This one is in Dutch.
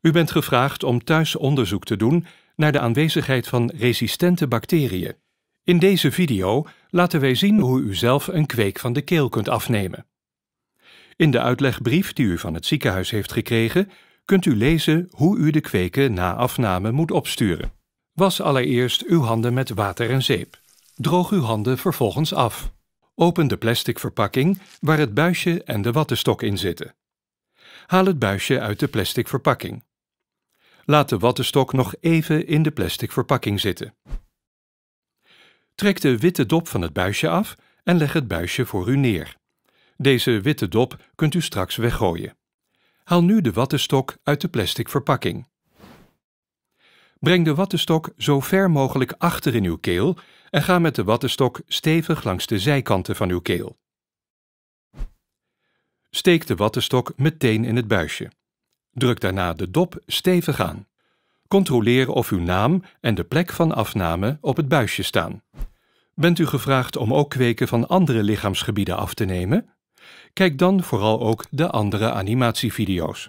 U bent gevraagd om thuis onderzoek te doen naar de aanwezigheid van resistente bacteriën. In deze video laten wij zien hoe u zelf een kweek van de keel kunt afnemen. In de uitlegbrief die u van het ziekenhuis heeft gekregen, kunt u lezen hoe u de kweken na afname moet opsturen. Was allereerst uw handen met water en zeep. Droog uw handen vervolgens af. Open de plastic verpakking waar het buisje en de wattenstok in zitten. Haal het buisje uit de plastic verpakking. Laat de wattenstok nog even in de plastic verpakking zitten. Trek de witte dop van het buisje af en leg het buisje voor u neer. Deze witte dop kunt u straks weggooien. Haal nu de wattenstok uit de plastic verpakking. Breng de wattenstok zo ver mogelijk achter in uw keel en ga met de wattenstok stevig langs de zijkanten van uw keel. Steek de wattenstok meteen in het buisje. Druk daarna de dop stevig aan. Controleer of uw naam en de plek van afname op het buisje staan. Bent u gevraagd om ook kweken van andere lichaamsgebieden af te nemen? Kijk dan vooral ook de andere animatievideo's.